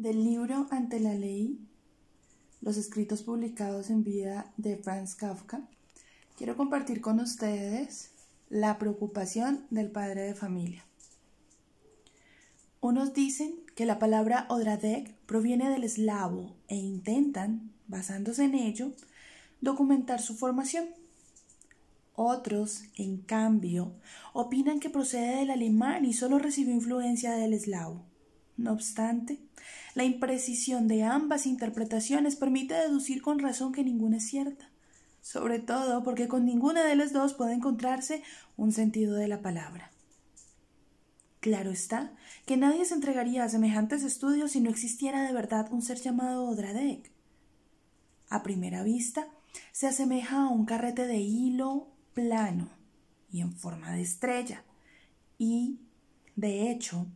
Del libro Ante la ley, los escritos publicados en vida de Franz Kafka, quiero compartir con ustedes la preocupación del padre de familia. Unos dicen que la palabra odradek proviene del eslavo e intentan, basándose en ello, documentar su formación. Otros, en cambio, opinan que procede del alemán y solo recibió influencia del eslavo. No obstante, la imprecisión de ambas interpretaciones permite deducir con razón que ninguna es cierta, sobre todo porque con ninguna de las dos puede encontrarse un sentido de la palabra. Claro está que nadie se entregaría a semejantes estudios si no existiera de verdad un ser llamado Odradek. A primera vista, se asemeja a un carrete de hilo plano y en forma de estrella, y, de hecho,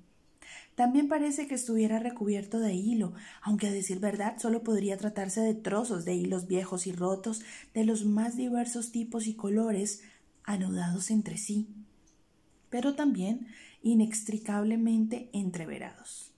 también parece que estuviera recubierto de hilo, aunque a decir verdad solo podría tratarse de trozos de hilos viejos y rotos de los más diversos tipos y colores anudados entre sí, pero también inextricablemente entreverados.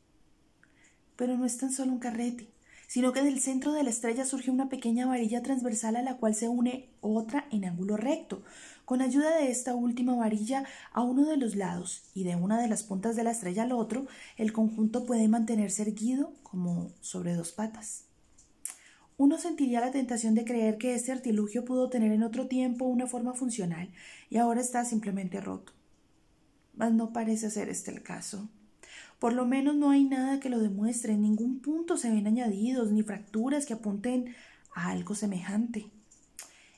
Pero no es tan solo un carrete, sino que del centro de la estrella surge una pequeña varilla transversal a la cual se une otra en ángulo recto. Con ayuda de esta última varilla a uno de los lados y de una de las puntas de la estrella al otro, el conjunto puede mantenerse erguido como sobre dos patas. Uno sentiría la tentación de creer que este artilugio pudo tener en otro tiempo una forma funcional y ahora está simplemente roto. Mas no parece ser este el caso. Por lo menos no hay nada que lo demuestre, en ningún punto se ven añadidos ni fracturas que apunten a algo semejante.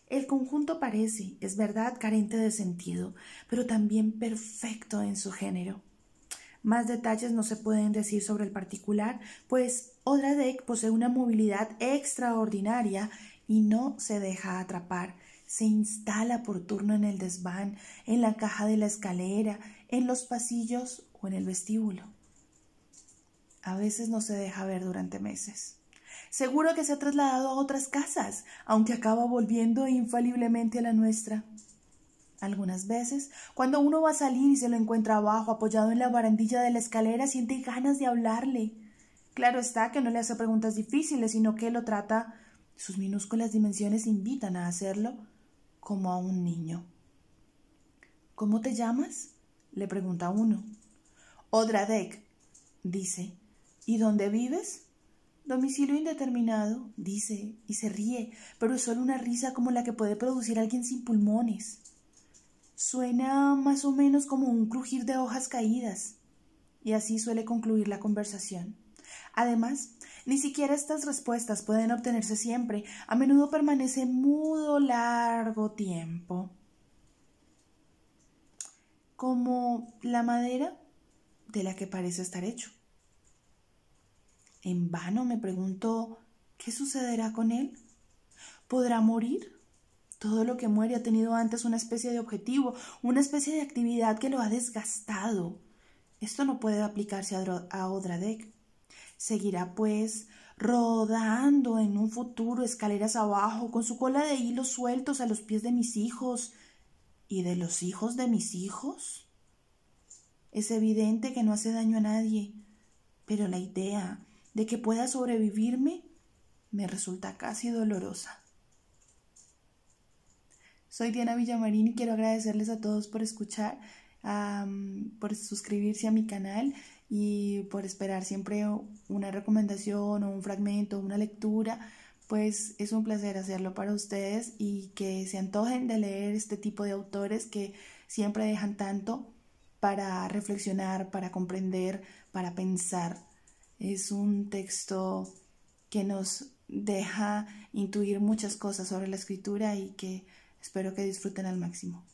El conjunto parece, es verdad, carente de sentido, pero también perfecto en su género. Más detalles no se pueden decir sobre el particular, pues Odradek posee una movilidad extraordinaria y no se deja atrapar. Se instala por turno en el desván, en la caja de la escalera, en los pasillos o en el vestíbulo a veces no se deja ver durante meses. Seguro que se ha trasladado a otras casas, aunque acaba volviendo infaliblemente a la nuestra. Algunas veces, cuando uno va a salir y se lo encuentra abajo, apoyado en la barandilla de la escalera, siente ganas de hablarle. Claro está que no le hace preguntas difíciles, sino que lo trata sus minúsculas dimensiones invitan a hacerlo como a un niño. ¿Cómo te llamas? le pregunta uno. Odradek, dice, ¿Y dónde vives? Domicilio indeterminado, dice, y se ríe, pero es solo una risa como la que puede producir alguien sin pulmones. Suena más o menos como un crujir de hojas caídas. Y así suele concluir la conversación. Además, ni siquiera estas respuestas pueden obtenerse siempre. A menudo permanece mudo largo tiempo. Como la madera de la que parece estar hecho. En vano me pregunto, ¿qué sucederá con él? ¿Podrá morir? Todo lo que muere ha tenido antes una especie de objetivo, una especie de actividad que lo ha desgastado. Esto no puede aplicarse a, Odradek. Seguirá, pues, rodando en un futuro escaleras abajo, con su cola de hilos sueltos a los pies de mis hijos y de los hijos de mis hijos. Es evidente que no hace daño a nadie, pero la idea de que pueda sobrevivirme me resulta casi dolorosa. Soy Diana Villamarín y quiero agradecerles a todos por escuchar, por suscribirse a mi canal y por esperar siempre una recomendación o un fragmento, una lectura. Pues es un placer hacerlo para ustedes y que se antojen de leer este tipo de autores que siempre dejan tanto para reflexionar, para comprender, para pensar. Es un texto que nos deja intuir muchas cosas sobre la escritura y que espero que disfruten al máximo.